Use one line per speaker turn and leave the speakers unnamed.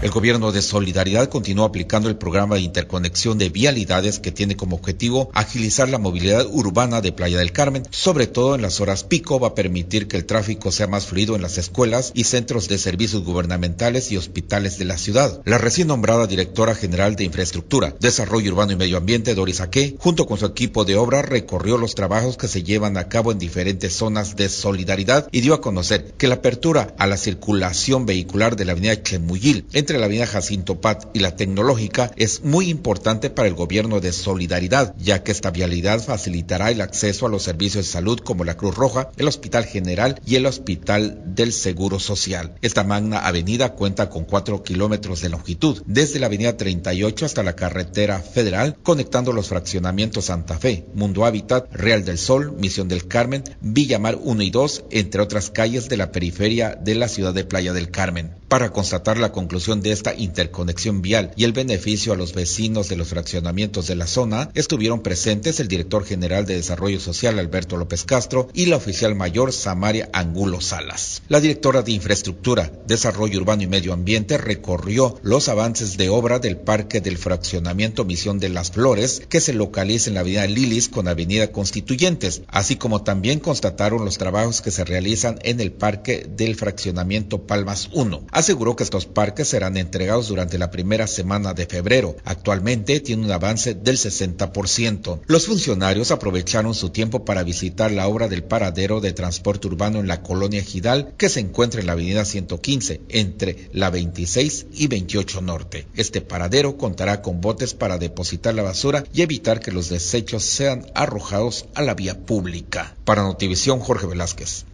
El gobierno de Solidaridad continúa aplicando el programa de interconexión de vialidades que tiene como objetivo agilizar la movilidad urbana de Playa del Carmen, sobre todo en las horas pico, va a permitir que el tráfico sea más fluido en las escuelas y centros de servicios gubernamentales y hospitales de la ciudad. La recién nombrada directora general de Infraestructura, Desarrollo Urbano y Medio Ambiente, Doris Aque, junto con su equipo de obra, recorrió los trabajos que se llevan a cabo en diferentes zonas de Solidaridad y dio a conocer que la apertura a la circulación vehicular de la avenida Chemuyil entre la avenida Jacinto Pat y la tecnológica es muy importante para el gobierno de Solidaridad, ya que esta vialidad facilitará el acceso a los servicios de salud como la Cruz Roja, el Hospital General y el Hospital del Seguro Social. Esta magna avenida cuenta con 4 kilómetros de longitud, desde la avenida 38 hasta la carretera federal, conectando los fraccionamientos Santa Fe, Mundo Hábitat, Real del Sol, Misión del Carmen, Villamar 1 y 2, entre otras calles de la periferia de la ciudad de Playa del Carmen. Para constatar la conclusión de esta interconexión vial y el beneficio a los vecinos de los fraccionamientos de la zona, estuvieron presentes el director general de Desarrollo Social Alberto López Castro y la oficial mayor Samaria Angulo Salas. La directora de Infraestructura, Desarrollo Urbano y Medio Ambiente recorrió los avances de obra del Parque del Fraccionamiento Misión de las Flores, que se localiza en la avenida Lilis con avenida Constituyentes, así como también constataron los trabajos que se realizan en el Parque del Fraccionamiento Palmas 1. Aseguró que estos parques serán entregados durante la primera semana de febrero. Actualmente tiene un avance del 60%. Los funcionarios aprovecharon su tiempo para visitar la obra del paradero de transporte urbano en la colonia Gidal, que se encuentra en la avenida 115, entre la 26 y 28 Norte. Este paradero contará con botes para depositar la basura y evitar que los desechos sean arrojados a la vía pública. Para Notivisión, Jorge Velázquez.